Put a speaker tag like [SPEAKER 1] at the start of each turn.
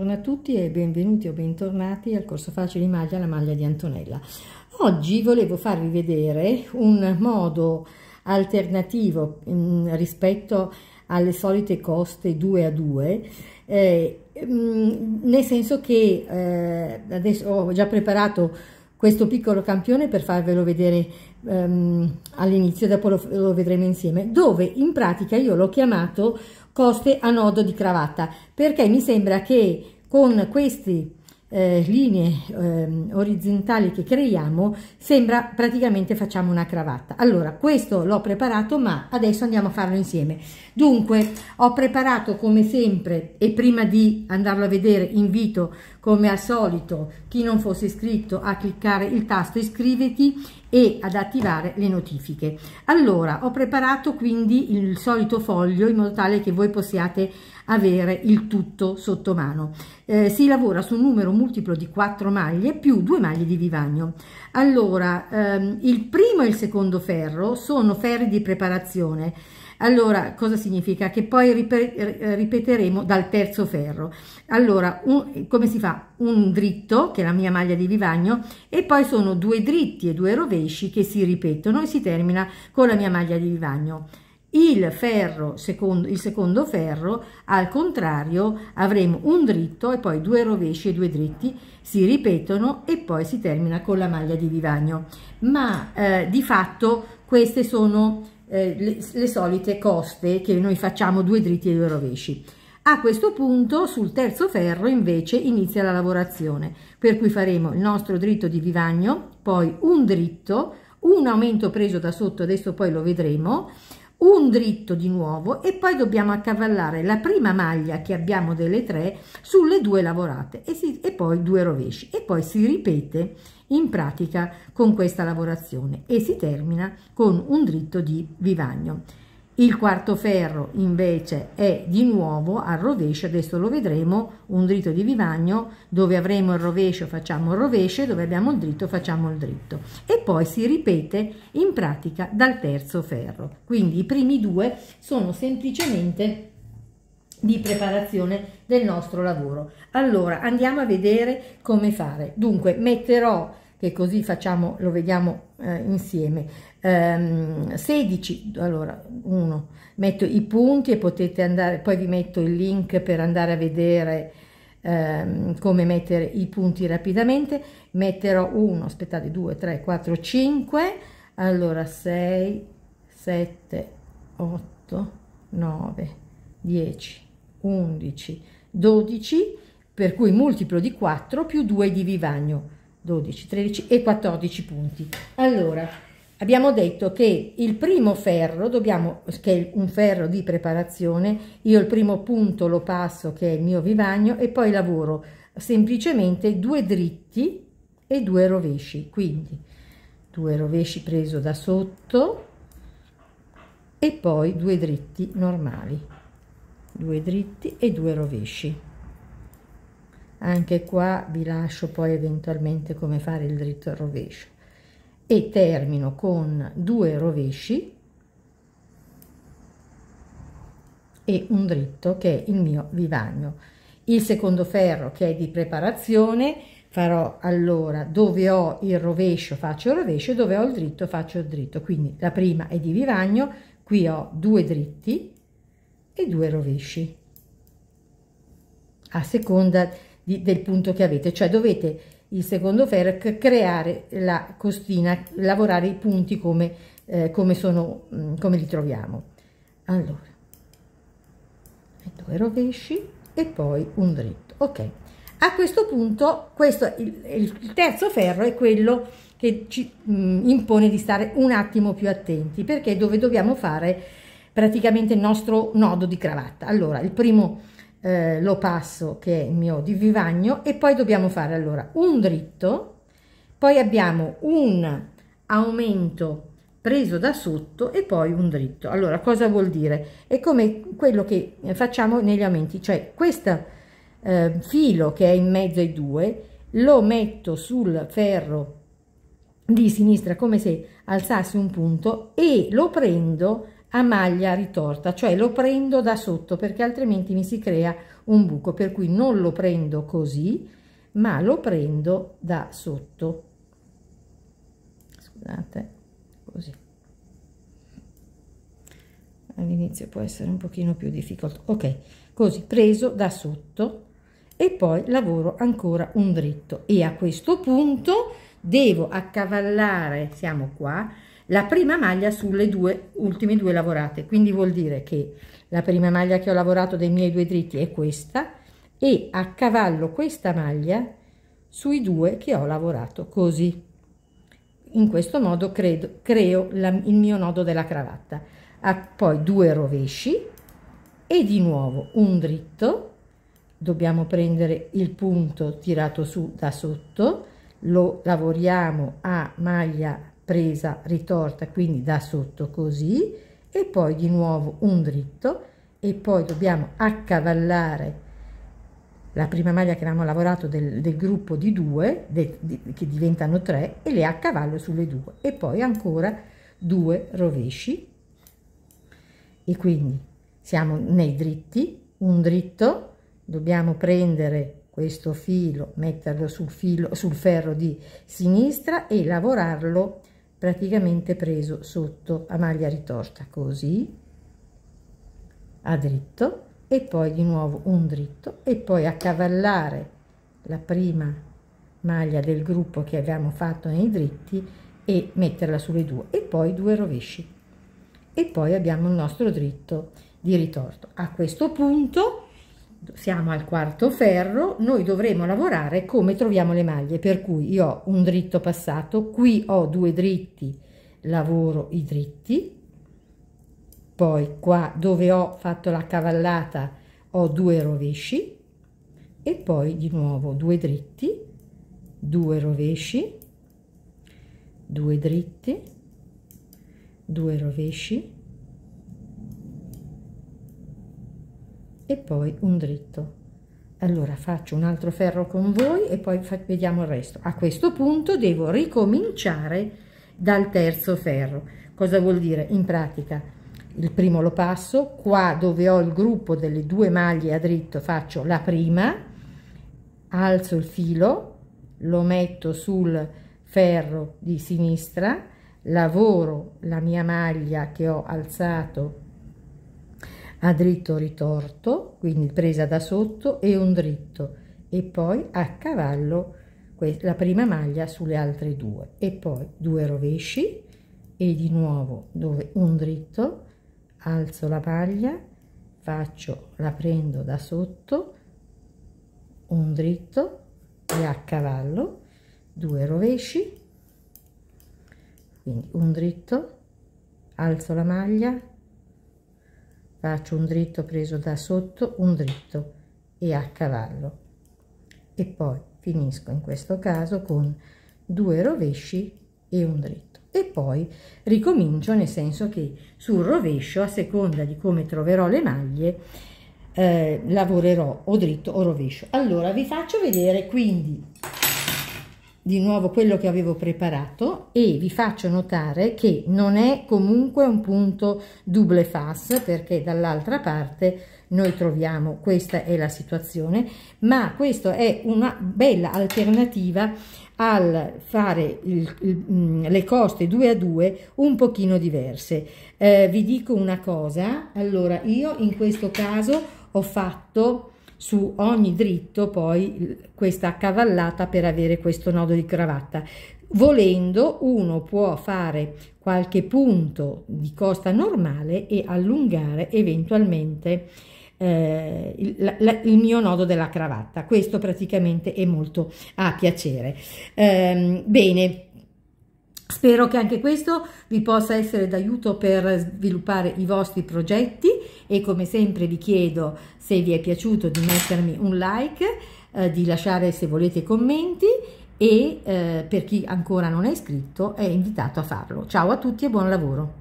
[SPEAKER 1] Buongiorno a tutti e benvenuti o bentornati al corso facile di maglia, la maglia di Antonella. Oggi volevo farvi vedere un modo alternativo mh, mm, rispetto alle solite coste 2 a 2, eh, mh, mm, nel senso che eh, adesso ho già preparato questo piccolo campione per farvelo vedere ehm, all'inizio, dopo lo, lo, vedremo insieme, dove in pratica io l'ho chiamato coste a nodo di cravatta perché mi sembra che con queste eh, linee eh, orizzontali che creiamo sembra praticamente facciamo una cravatta allora questo l'ho preparato ma adesso andiamo a farlo insieme dunque ho preparato come sempre e prima di andarlo a vedere invito come al solito chi non fosse iscritto a cliccare il tasto iscriviti e ad attivare le notifiche. Allora, ho preparato quindi il solito foglio in modo tale che voi possiate avere il tutto sotto mano. Eh, si lavora su un numero multiplo di 4 maglie più 2 maglie di vivagno. Allora, ehm, il primo e il secondo ferro sono ferri di preparazione allora, cosa significa? Che poi ripeteremo dal terzo ferro. Allora, un, come si fa? Un dritto, che è la mia maglia di vivagno, e poi sono due dritti e due rovesci che si ripetono e si termina con la mia maglia di vivagno. Il, ferro, secondo, il secondo ferro, al contrario, avremo un dritto e poi due rovesci e due dritti, si ripetono e poi si termina con la maglia di vivagno. Ma eh, di fatto queste sono eh, le, le, solite coste che noi facciamo due dritti e due rovesci. A questo punto sul terzo ferro invece inizia la lavorazione, per cui faremo il nostro dritto di vivagno, poi un dritto, un aumento preso da sotto, adesso poi lo vedremo, un dritto di nuovo e poi dobbiamo accavallare la prima maglia che abbiamo delle tre sulle due lavorate e, si, e poi due rovesci e poi si ripete in pratica con questa lavorazione e si termina con un dritto di vivagno. Il quarto ferro invece è di nuovo al rovescio, adesso lo vedremo, un dritto di vivagno, dove avremo il rovescio facciamo il rovescio dove abbiamo il dritto facciamo il dritto. E poi si ripete in pratica dal terzo ferro. Quindi i primi due sono semplicemente di preparazione del nostro lavoro. Allora andiamo a vedere come fare. Dunque metterò che così facciamo lo vediamo eh, insieme ehm, 16 allora 1 metto i punti e potete andare poi vi metto il link per andare a vedere ehm, come mettere i punti rapidamente metterò 1 aspettate 2 3 4 5 allora 6 7 8 9 10 11, 12, per cui multiplo di 4 più 2 di vivagno, 12, 13 e 14 punti. Allora, abbiamo detto che il primo ferro, dobbiamo, che è un ferro di preparazione, io il primo punto lo passo che è il mio vivagno e poi lavoro semplicemente due dritti e due rovesci, quindi due rovesci preso da sotto e poi due dritti normali due dritti e due rovesci anche qua vi lascio poi eventualmente come fare il dritto e il rovescio e termino con due rovesci e un dritto che è il mio vivagno il secondo ferro che è di preparazione farò allora dove ho il rovescio faccio il rovescio dove ho il dritto faccio il dritto quindi la prima è di vivagno qui ho due dritti e due rovesci a seconda di, del punto che avete cioè dovete il secondo ferc creare la costina lavorare i punti come, eh, come sono mm, come li troviamo allora due rovesci e poi un dritto ok a questo punto questo il, il terzo ferro è quello che ci mh, mm, impone di stare un attimo più attenti perché dove dobbiamo fare praticamente il nostro nodo di cravatta. Allora, il primo eh, lo passo che è il mio di vivagno e poi dobbiamo fare allora un dritto, poi abbiamo un aumento preso da sotto e poi un dritto. Allora, cosa vuol dire? È come quello che facciamo negli aumenti, cioè questo eh, filo che è in mezzo ai due lo metto sul ferro di sinistra come se alzassi un punto e lo prendo a maglia ritorta, cioè lo prendo da sotto perché altrimenti mi si crea un buco, per cui non lo prendo così, ma lo prendo da sotto. Scusate, così. All'inizio può essere un pochino più difficile. Ok, così preso da sotto e poi lavoro ancora un dritto e a questo punto devo accavallare, siamo qua, la prima maglia sulle due ultime due lavorate quindi vuol dire che la prima maglia che ho lavorato dei miei due dritti è questa e a cavallo questa maglia sui due che ho lavorato così in questo modo credo, creo la, il mio nodo della cravatta a, poi due rovesci e di nuovo un dritto dobbiamo prendere il punto tirato su da sotto lo lavoriamo a maglia presa ritorta quindi da sotto così e poi di nuovo un dritto e poi dobbiamo accavallare la prima maglia che abbiamo lavorato del, del gruppo di due de, de, che diventano tre e le accavallo sulle due e poi ancora due rovesci e quindi siamo nei dritti un dritto dobbiamo prendere questo filo metterlo sul filo sul ferro di sinistra e lavorarlo praticamente preso sotto a maglia ritorta così a dritto e poi di nuovo un dritto e poi accavallare la prima maglia del gruppo che abbiamo fatto nei dritti e metterla sulle due e poi due rovesci e poi abbiamo il nostro dritto di ritorto a questo punto siamo al quarto ferro, noi dovremo lavorare come troviamo le maglie, per cui io ho un dritto passato, qui ho due dritti, lavoro i dritti, poi qua dove ho fatto la cavallata ho due rovesci e poi di nuovo due dritti, due rovesci, due dritti, due rovesci, e poi un dritto allora faccio un altro ferro con voi e poi vediamo il resto a questo punto devo ricominciare dal terzo ferro cosa vuol dire in pratica il primo lo passo qua dove ho il gruppo delle due maglie a dritto faccio la prima alzo il filo lo metto sul ferro di sinistra lavoro la mia maglia che ho alzato a dritto ritorto, quindi presa da sotto e un dritto e poi a cavallo la prima maglia sulle altre due e poi due rovesci e di nuovo dove un dritto alzo la maglia faccio la prendo da sotto un dritto e a cavallo due rovesci quindi un dritto alzo la maglia faccio un dritto preso da sotto un dritto e a cavallo e poi finisco in questo caso con due rovesci e un dritto e poi ricomincio nel senso che sul rovescio a seconda di come troverò le maglie eh, lavorerò o dritto o rovescio allora vi faccio vedere quindi di nuovo quello che avevo preparato e vi faccio notare che non è comunque un punto double face perché dall'altra parte noi troviamo questa è la situazione ma questa è una bella alternativa al fare il, il, mm, le coste 2 a 2 un pochino diverse eh, vi dico una cosa allora io in questo caso ho fatto su ogni dritto poi questa accavallata per avere questo nodo di cravatta. Volendo uno può fare qualche punto di costa normale e allungare eventualmente eh, il, il, mio nodo della cravatta. Questo praticamente è molto a piacere. Eh, bene. Spero che anche questo vi possa essere d'aiuto per sviluppare i vostri progetti e come sempre vi chiedo se vi è piaciuto di mettermi un like, eh, di lasciare se volete commenti e eh, per chi ancora non è iscritto è invitato a farlo. Ciao a tutti e buon lavoro!